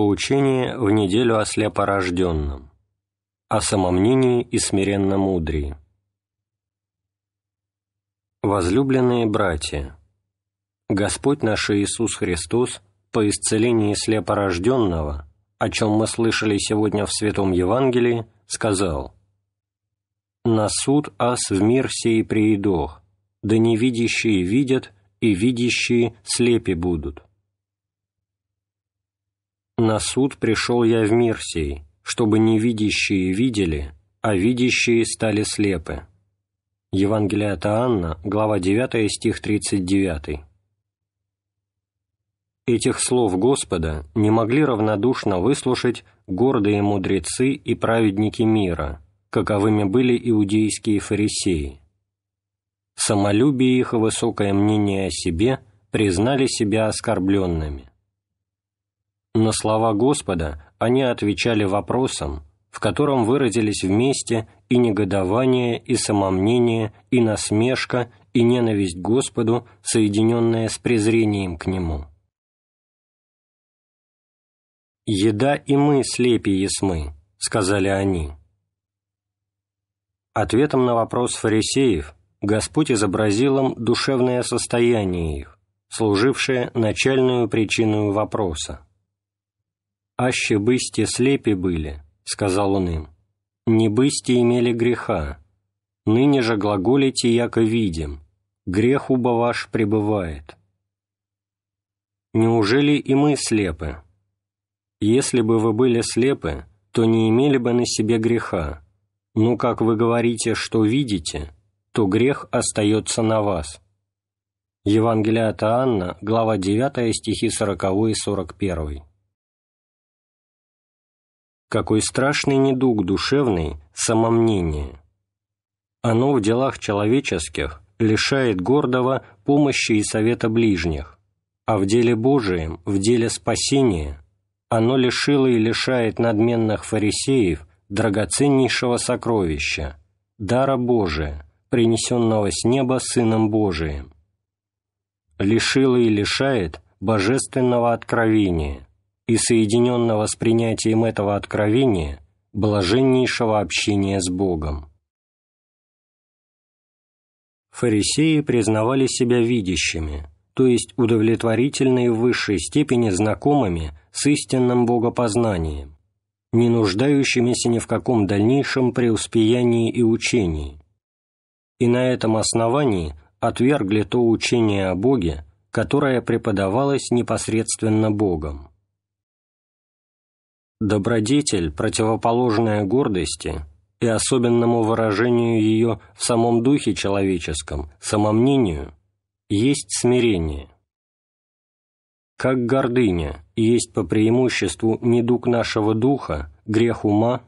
Поучение в неделю о слепорожденном. О самомнении и смиренном мудрии. Возлюбленные братья, Господь наш Иисус Христос по исцелении слепорожденного, о чем мы слышали сегодня в Святом Евангелии, сказал «На суд ас в мир сей приидох, да невидящие видят, и видящие слепи будут». «На суд пришел я в мир сей, чтобы невидящие видели, а видящие стали слепы». Евангелие от Анна, глава 9, стих 39. Этих слов Господа не могли равнодушно выслушать гордые мудрецы и праведники мира, каковыми были иудейские фарисеи. Самолюбие их и высокое мнение о себе признали себя оскорбленными. На слова Господа они отвечали вопросом, в котором выразились вместе и негодование, и самомнение, и насмешка, и ненависть Господу, соединенная с презрением к Нему. «Еда и мы слепи ясмы», — сказали они. Ответом на вопрос фарисеев Господь изобразил им душевное состояние их, служившее начальную причину вопроса. «Аще бысти слепи были», — сказал он им, — «не бысти имели греха, ныне же глаголите яко видим, грех уба ваш пребывает». Неужели и мы слепы? Если бы вы были слепы, то не имели бы на себе греха, но ну, как вы говорите, что видите, то грех остается на вас. Евангелие от Анна, глава 9, стихи 40 и 41 какой страшный недуг душевный – самомнение. Оно в делах человеческих лишает гордого помощи и совета ближних, а в деле Божием, в деле спасения, оно лишило и лишает надменных фарисеев драгоценнейшего сокровища – дара Божия, принесенного с неба Сыном Божиим. Лишило и лишает божественного откровения – и соединенного с принятием этого откровения блаженнейшего общения с Богом. Фарисеи признавали себя видящими, то есть удовлетворительные в высшей степени знакомыми с истинным богопознанием, не нуждающимися ни в каком дальнейшем преуспеянии и учении. И на этом основании отвергли то учение о Боге, которое преподавалось непосредственно Богом. Добродетель, противоположная гордости и особенному выражению ее в самом духе человеческом, самомнению, есть смирение. Как гордыня есть по преимуществу недуг нашего духа, грех ума,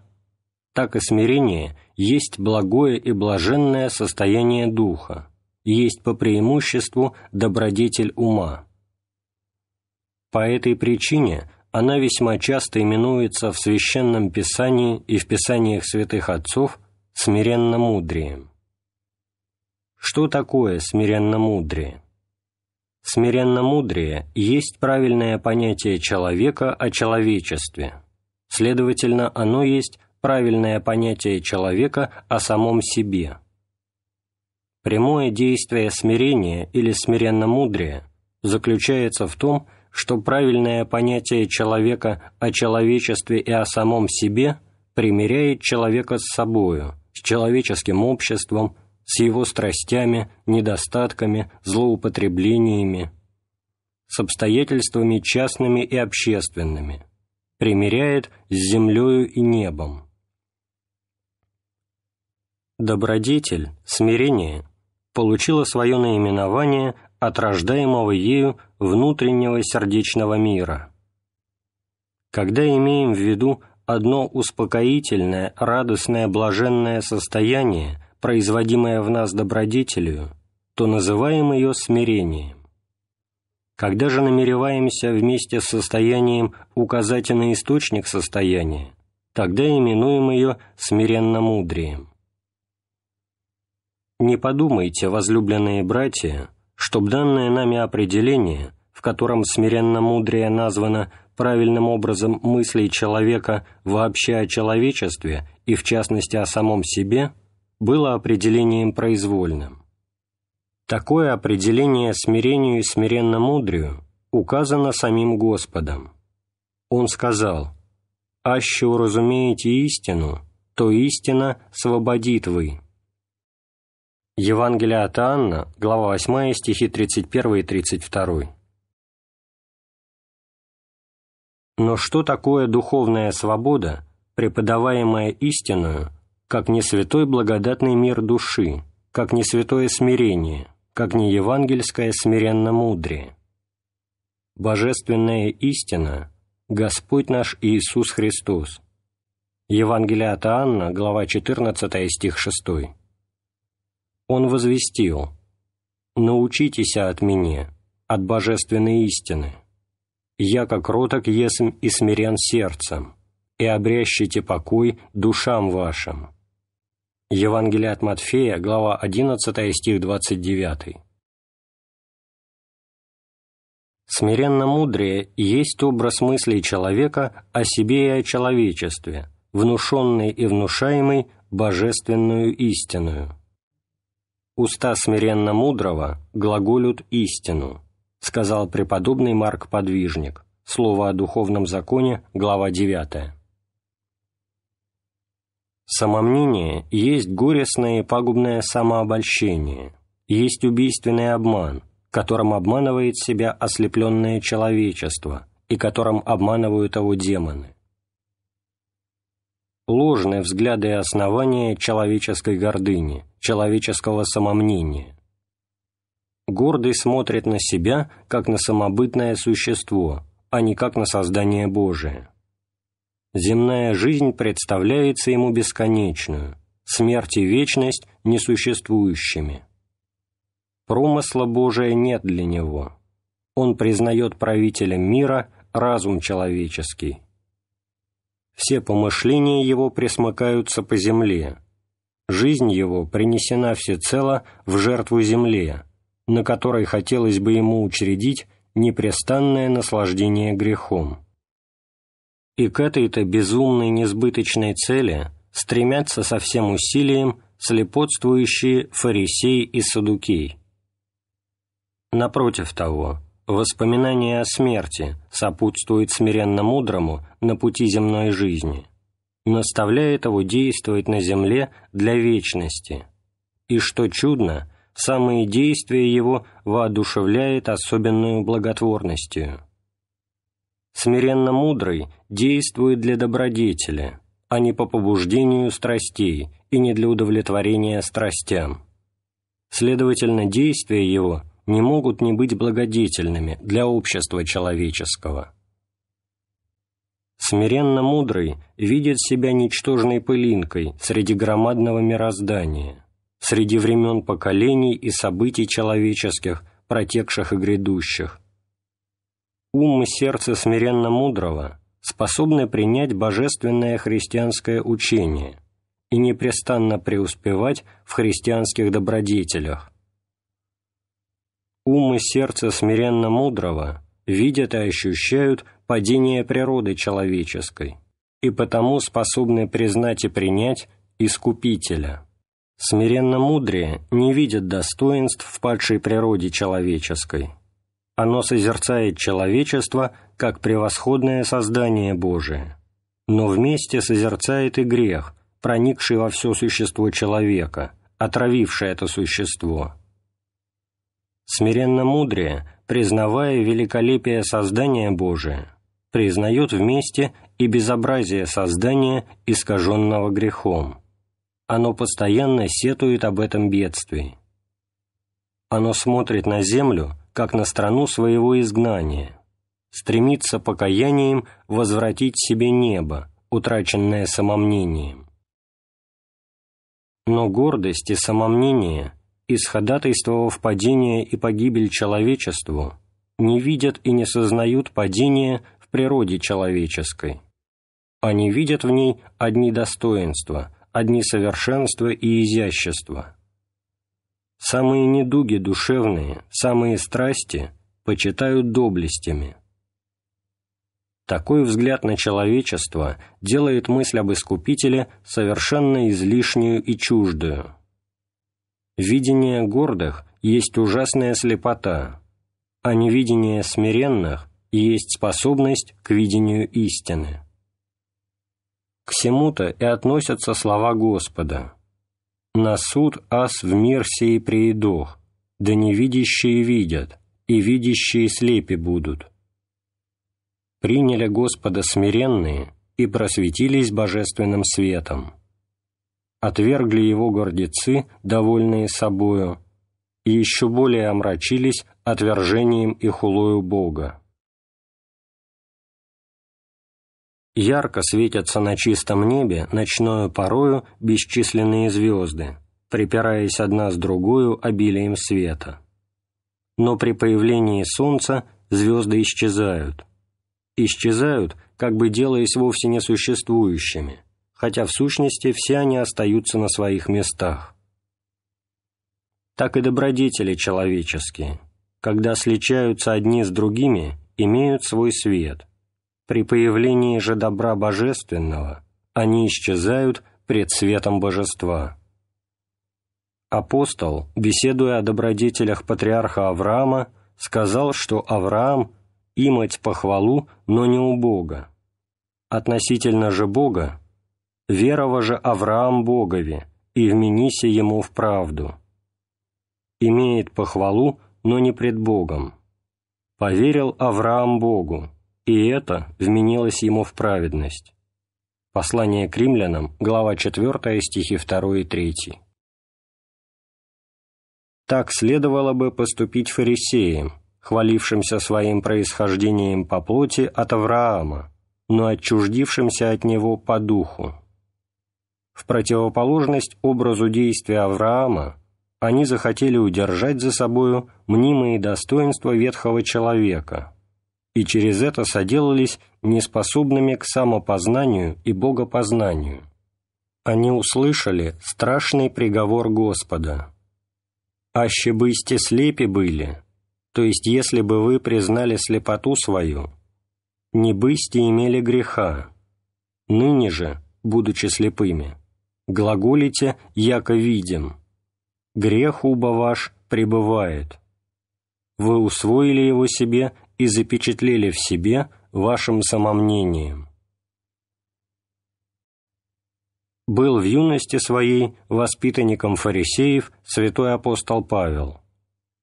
так и смирение есть благое и блаженное состояние духа, есть по преимуществу добродетель ума. По этой причине – она весьма часто именуется в Священном Писании и в Писаниях святых отцов смиренно-мудрием. Что такое смиренно-мудрие? Смиренно-мудрие есть правильное понятие человека о человечестве, следовательно, оно есть правильное понятие человека о самом себе. Прямое действие смирения или смиренно-мудрия заключается в том, что что правильное понятие человека о человечестве и о самом себе примиряет человека с собою, с человеческим обществом, с его страстями, недостатками, злоупотреблениями, с обстоятельствами частными и общественными, примиряет с землею и небом. Добродетель, смирение, получило свое наименование от рождаемого ею внутреннего сердечного мира. Когда имеем в виду одно успокоительное, радостное, блаженное состояние, производимое в нас добродетелью, то называем ее смирением. Когда же намереваемся вместе с состоянием указать на источник состояния, тогда именуем ее смиренно-мудрием. Не подумайте, возлюбленные братья, чтобы данное нами определение, в котором смиренно-мудрее названо правильным образом мыслей человека вообще о человечестве и в частности о самом себе, было определением произвольным. Такое определение смирению и смиренно-мудрию указано самим Господом. Он сказал, «Аще уразумеете истину, то истина свободит вы». Евангелие от Анна, глава 8, стихи 31 и 32. Но что такое духовная свобода, преподаваемая истинную, как не святой благодатный мир души, как не святое смирение, как не евангельское смиренно мудрее? Божественная истина – Господь наш Иисус Христос. Евангелие от Анна, глава 14, стих 6. Он возвестил «Научитесь от меня, от божественной истины, я как роток есм и смирен сердцем, и обрящите покой душам вашим». Евангелие от Матфея, глава 11, стих 29. Смиренно мудрее есть образ мыслей человека о себе и о человечестве, внушенный и внушаемый божественную истинную. «Уста смиренно мудрого глаголют истину», сказал преподобный Марк Подвижник, слово о духовном законе, глава 9. Самомнение есть горестное и пагубное самообольщение, есть убийственный обман, которым обманывает себя ослепленное человечество и которым обманывают его демоны. Ложные взгляды и основания человеческой гордыни, человеческого самомнения. Гордый смотрит на себя, как на самобытное существо, а не как на создание Божие. Земная жизнь представляется ему бесконечную, смерть и вечность несуществующими. Промысла Божия нет для него. Он признает правителем мира разум человеческий, все помышления его пресмыкаются по земле. Жизнь его принесена всецело в жертву земле, на которой хотелось бы ему учредить непрестанное наслаждение грехом. И к этой-то безумной несбыточной цели стремятся со всем усилием слепотствующие фарисеи и садукей. Напротив того, Воспоминание о смерти сопутствует смиренно-мудрому на пути земной жизни, наставляет его действовать на земле для вечности. И что чудно, самые действия его воодушевляет особенную благотворностью. Смиренно-мудрый действует для добродетели, а не по побуждению страстей и не для удовлетворения страстям. Следовательно, действия его – не могут не быть благодетельными для общества человеческого. Смиренно мудрый видит себя ничтожной пылинкой среди громадного мироздания, среди времен поколений и событий человеческих, протекших и грядущих. Ум и сердце смиренно мудрого способны принять божественное христианское учение и непрестанно преуспевать в христианских добродетелях, Ум и сердце смиренно мудрого видят и ощущают падение природы человеческой и потому способны признать и принять Искупителя. Смиренно мудрее не видят достоинств в падшей природе человеческой. Оно созерцает человечество как превосходное создание Божие, но вместе созерцает и грех, проникший во все существо человека, отравивший это существо – смиренно мудрее, признавая великолепие создания Божия, признает вместе и безобразие создания, искаженного грехом. Оно постоянно сетует об этом бедствии. Оно смотрит на землю, как на страну своего изгнания, стремится покаянием возвратить себе небо, утраченное самомнением. Но гордость и самомнение – исходатайствовав падение и погибель человечеству, не видят и не сознают падения в природе человеческой. Они видят в ней одни достоинства, одни совершенства и изящества. Самые недуги душевные, самые страсти почитают доблестями. Такой взгляд на человечество делает мысль об Искупителе совершенно излишнюю и чуждую. Видение гордых есть ужасная слепота, а невидение смиренных есть способность к видению истины. К всему-то и относятся слова Господа. «На суд ас в мир сей приидох, да невидящие видят, и видящие слепи будут». Приняли Господа смиренные и просветились божественным светом отвергли его гордецы, довольные собою, и еще более омрачились отвержением и хулою Бога. Ярко светятся на чистом небе ночною порою бесчисленные звезды, припираясь одна с другую обилием света. Но при появлении солнца звезды исчезают. Исчезают, как бы делаясь вовсе несуществующими – хотя в сущности все они остаются на своих местах. Так и добродетели человеческие, когда сличаются одни с другими, имеют свой свет. При появлении же добра божественного они исчезают пред светом божества. Апостол, беседуя о добродетелях патриарха Авраама, сказал, что Авраам имать похвалу, но не у Бога. Относительно же Бога верова же Авраам Богови, и вменися ему в правду. Имеет похвалу, но не пред Богом. Поверил Авраам Богу, и это вменилось ему в праведность. Послание к римлянам, глава 4, стихи 2 и 3. Так следовало бы поступить фарисеям, хвалившимся своим происхождением по плоти от Авраама, но отчуждившимся от него по духу. В противоположность образу действия Авраама, они захотели удержать за собою мнимые достоинства ветхого человека и через это соделались неспособными к самопознанию и богопознанию. Они услышали страшный приговор Господа. «Аще исте слепи были, то есть если бы вы признали слепоту свою, не бысте имели греха, ныне же, будучи слепыми, глаголите «яко видим». Грех уба ваш пребывает. Вы усвоили его себе и запечатлели в себе вашим самомнением. Был в юности своей воспитанником фарисеев святой апостол Павел,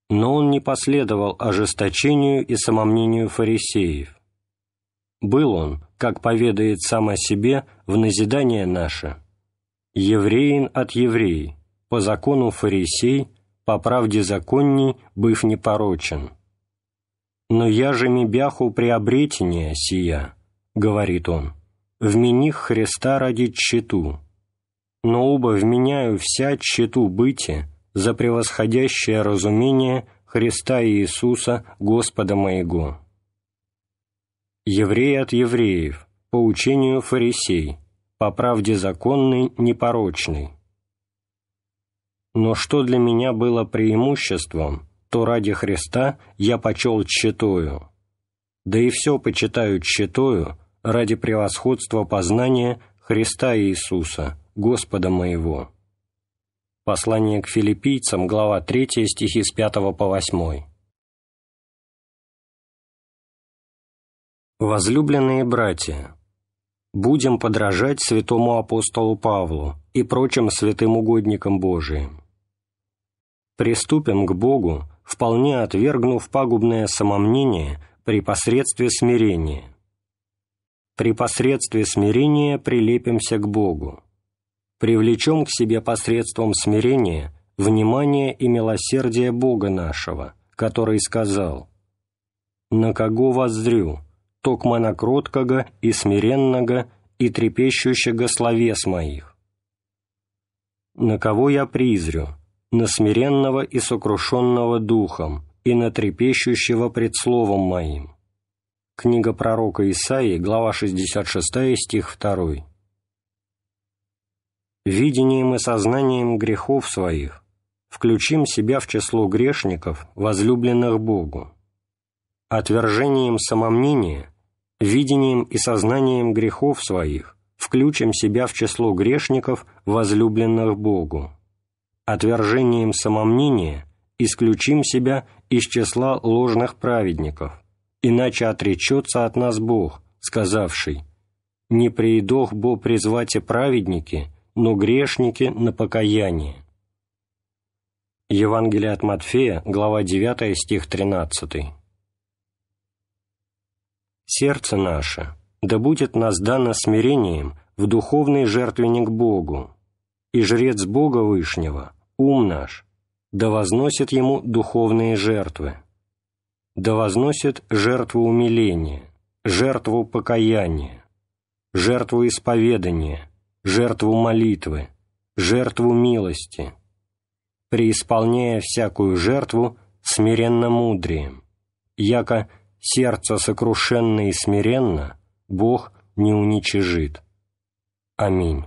но он не последовал ожесточению и самомнению фарисеев. Был он, как поведает сам о себе, в назидание наше – евреин от евреи, по закону фарисей, по правде законней, быв непорочен. Но я же мебяху приобретение сия, говорит он, в миних Христа ради тщету, но оба вменяю вся тщету быти за превосходящее разумение Христа Иисуса, Господа моего. Еврей от евреев, по учению фарисей – по правде законной, непорочной. Но что для меня было преимуществом, то ради Христа я почел тщетою. Да и все почитаю тщетою ради превосходства познания Христа Иисуса, Господа моего». Послание к филиппийцам, глава 3, стихи с 5 по 8. Возлюбленные братья, будем подражать святому апостолу Павлу и прочим святым угодникам Божиим. Приступим к Богу, вполне отвергнув пагубное самомнение при посредстве смирения. При посредстве смирения прилепимся к Богу. Привлечем к себе посредством смирения внимание и милосердие Бога нашего, который сказал «На кого воззрю?» токмана кроткага и смиреннага и трепещущего словес моих. На кого я призрю? На смиренного и сокрушенного духом, и на трепещущего пред словом моим. Книга пророка Исаии, глава 66, стих 2. Видением и сознанием грехов своих включим себя в число грешников, возлюбленных Богу. Отвержением самомнения – видением и сознанием грехов своих включим себя в число грешников, возлюбленных Богу. Отвержением самомнения исключим себя из числа ложных праведников, иначе отречется от нас Бог, сказавший «Не приидох Бо призвате праведники, но грешники на покаяние». Евангелие от Матфея, глава 9, стих 13 сердце наше, да будет нас дано смирением в духовный жертвенник Богу, и жрец Бога Вышнего, ум наш, да возносит ему духовные жертвы, да возносит жертву умиления, жертву покаяния, жертву исповедания, жертву молитвы, жертву милости, преисполняя всякую жертву смиренно мудрием, яко сердце сокрушенно и смиренно Бог не уничижит. Аминь.